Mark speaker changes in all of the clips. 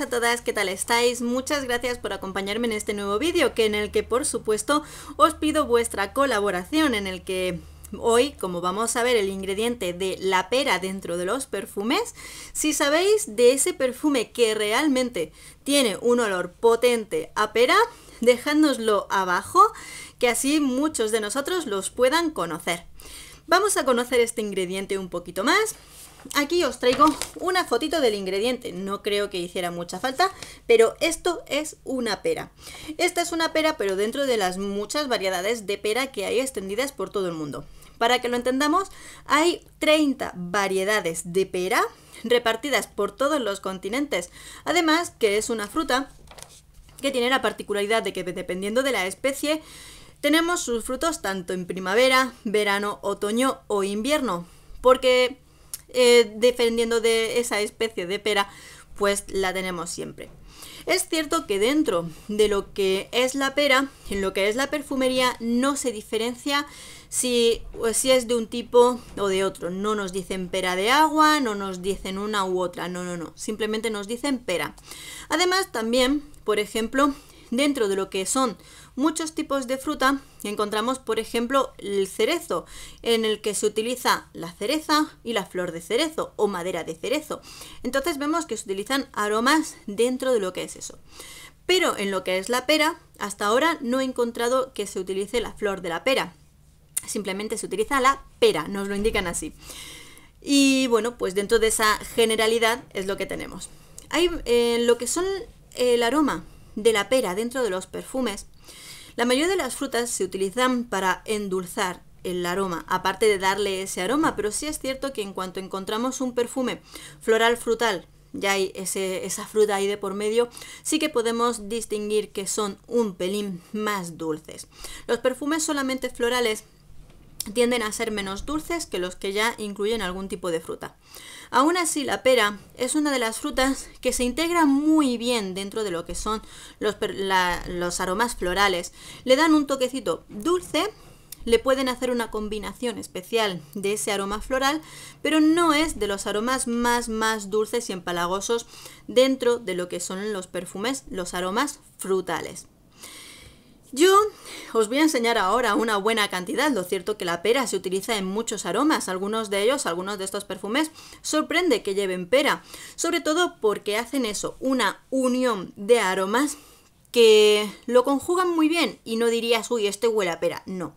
Speaker 1: a todas, ¿qué tal estáis? Muchas gracias por acompañarme en este nuevo vídeo, que en el que por supuesto os pido vuestra colaboración, en el que hoy, como vamos a ver el ingrediente de la pera dentro de los perfumes, si sabéis de ese perfume que realmente tiene un olor potente a pera, dejándoslo abajo, que así muchos de nosotros los puedan conocer. Vamos a conocer este ingrediente un poquito más, aquí os traigo una fotito del ingrediente. No creo que hiciera mucha falta, pero esto es una pera. Esta es una pera, pero dentro de las muchas variedades de pera que hay extendidas por todo el mundo. Para que lo entendamos, hay 30 variedades de pera repartidas por todos los continentes. Además, que es una fruta que tiene la particularidad de que dependiendo de la especie, tenemos sus frutos tanto en primavera, verano, otoño o invierno. Porque eh, dependiendo de esa especie de pera, pues la tenemos siempre. Es cierto que dentro de lo que es la pera, en lo que es la perfumería, no se diferencia si, pues, si, es de un tipo o de otro. No nos dicen pera de agua, no nos dicen una u otra, no, no, no. Simplemente nos dicen pera. Además, también, por ejemplo, Dentro de lo que son muchos tipos de fruta, encontramos, por ejemplo, el cerezo, en el que se utiliza la cereza y la flor de cerezo o madera de cerezo. Entonces vemos que se utilizan aromas dentro de lo que es eso. Pero en lo que es la pera, hasta ahora no he encontrado que se utilice la flor de la pera. Simplemente se utiliza la pera, nos lo indican así. Y bueno, pues dentro de esa generalidad es lo que tenemos. Hay eh, lo que son el aroma de la pera dentro de los perfumes, la mayoría de las frutas se utilizan para endulzar el aroma, aparte de darle ese aroma, pero sí es cierto que en cuanto encontramos un perfume floral frutal, ya hay esa fruta ahí de por medio, sí que podemos distinguir que son un pelín más dulces. Los perfumes solamente florales tienden a ser menos dulces que los que ya incluyen algún tipo de fruta. Aún así, la pera es una de las frutas que se integra muy bien dentro de lo que son los, aromas florales. Le dan un toquecito dulce, le pueden hacer una combinación especial de ese aroma floral, pero no es de los aromas más, más dulces y empalagosos dentro de lo que son los perfumes, los aromas frutales. Yo os voy a enseñar ahora una buena cantidad, lo cierto que la pera se utiliza en muchos aromas, algunos de ellos, algunos de estos perfumes, sorprende que lleven pera, sobre todo porque hacen eso, una unión de aromas que lo conjugan muy bien y no dirías, uy, este huele a pera, no.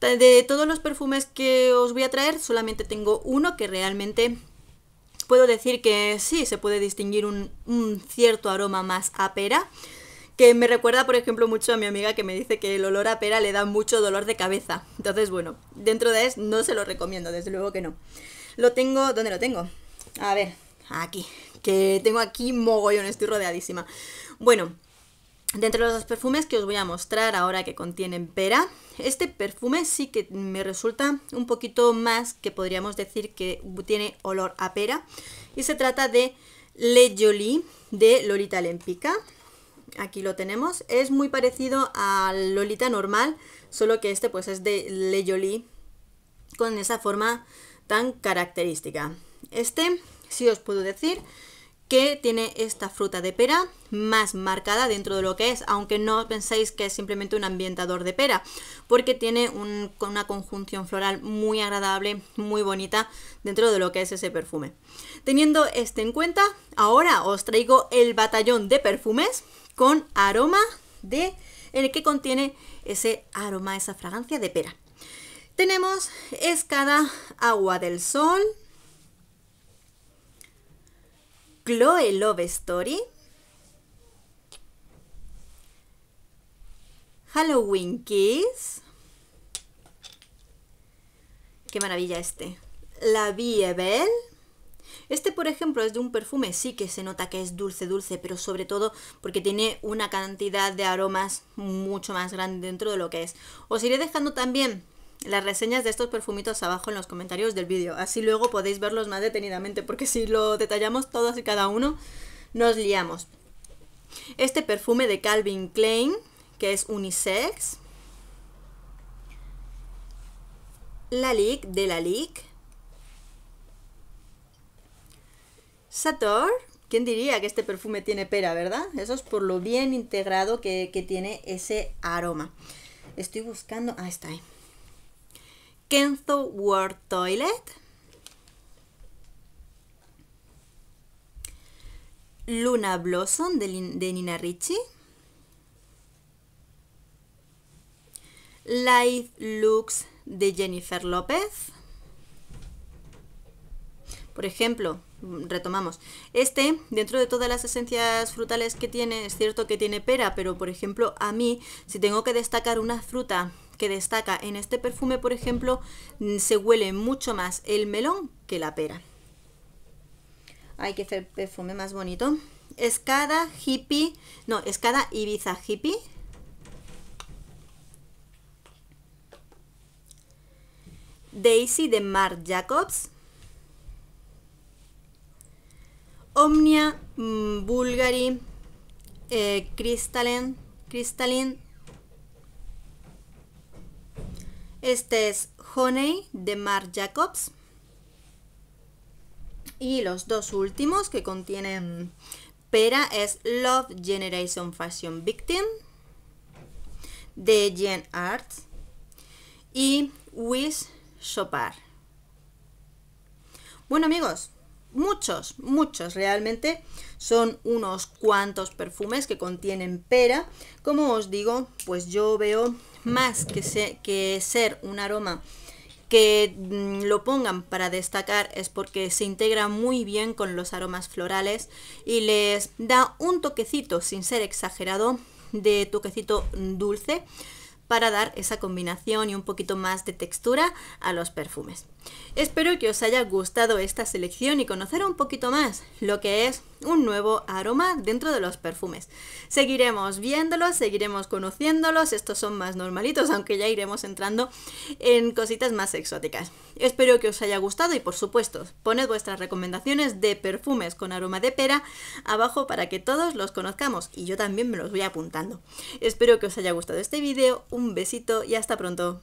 Speaker 1: De todos los perfumes que os voy a traer, solamente tengo uno que realmente puedo decir que sí, se puede distinguir un, un cierto aroma más a pera, que me recuerda, por ejemplo, mucho a mi amiga que me dice que el olor a pera le da mucho dolor de cabeza. Entonces, bueno, dentro de eso no se lo recomiendo, desde luego que no. Lo tengo, ¿dónde lo tengo? A ver, aquí, que tengo aquí mogollón, estoy rodeadísima. Bueno, dentro de los perfumes que os voy a mostrar ahora que contienen pera, este perfume sí que me resulta un poquito más que podríamos decir que tiene olor a pera. Y se trata de Le Jolie de Lolita Lempica aquí lo tenemos. Es muy parecido al Lolita normal, solo que este pues es de leyoli con esa forma tan característica. Este, si os puedo decir, que tiene esta fruta de pera más marcada dentro de lo que es, aunque no penséis que es simplemente un ambientador de pera, porque tiene una conjunción floral muy agradable, muy bonita dentro de lo que es ese perfume. Teniendo este en cuenta, ahora os traigo el batallón de perfumes con aroma de el que contiene ese aroma, esa fragancia de pera. Tenemos Escada Agua del Sol, Chloe Love Story, Halloween Kiss. Qué maravilla este. La Vie Belle. Este, por ejemplo, es de un perfume, sí que se nota que es dulce, dulce, pero sobre todo porque tiene una cantidad de aromas mucho más grande dentro de lo que es. Os iré dejando también las reseñas de estos perfumitos abajo en los comentarios del vídeo. Así luego podéis verlos más detenidamente, porque si lo detallamos todos y cada uno, nos liamos. Este perfume de Calvin Klein, que es unisex. la Lalique de la Lalique. Sator. ¿Quién diría que este perfume tiene pera, verdad? Eso es por lo bien integrado que, que tiene ese aroma. Estoy buscando... Ah, está ahí. Eh. Kenzo World Toilet, Luna Blossom de, Nina Ricci, Light Looks de Jennifer López. Por ejemplo, Mm, retomamos. Este, dentro de todas las esencias frutales que tiene, es cierto que tiene pera, pero por ejemplo, a mí, si tengo que destacar una fruta que destaca en este perfume, por ejemplo, mm, se huele mucho más el melón que la pera. Hay que hacer perfume más bonito. Escada, hippie, no, escada Ibiza hippie. Daisy de Marc Jacobs, Omnia, mm, Bulgari, eh, Crystalline, Este es Honey de Marc Jacobs. Y los dos últimos que contienen pera es Love Generation Fashion Victim de Gen Arts y Wish SOPAR Bueno amigos, muchos, muchos realmente. Son unos cuantos perfumes que contienen pera. Como os digo, pues yo veo más que, que ser un aroma que mm, lo pongan para destacar es porque se integra muy bien con los aromas florales y les da un toquecito, sin ser exagerado, de toquecito dulce para dar esa combinación y un poquito más de textura a los perfumes. Espero que os haya gustado esta selección y conocer un poquito más lo que es un nuevo aroma dentro de los perfumes. Seguiremos viéndolos, seguiremos conociéndolos, estos son más normalitos, aunque ya iremos entrando en cositas más exóticas. Espero que os haya gustado y por supuesto, poned vuestras recomendaciones de perfumes con aroma de pera abajo para que todos los conozcamos y yo también me los voy apuntando. Espero que os haya gustado este vídeo, un besito y hasta pronto.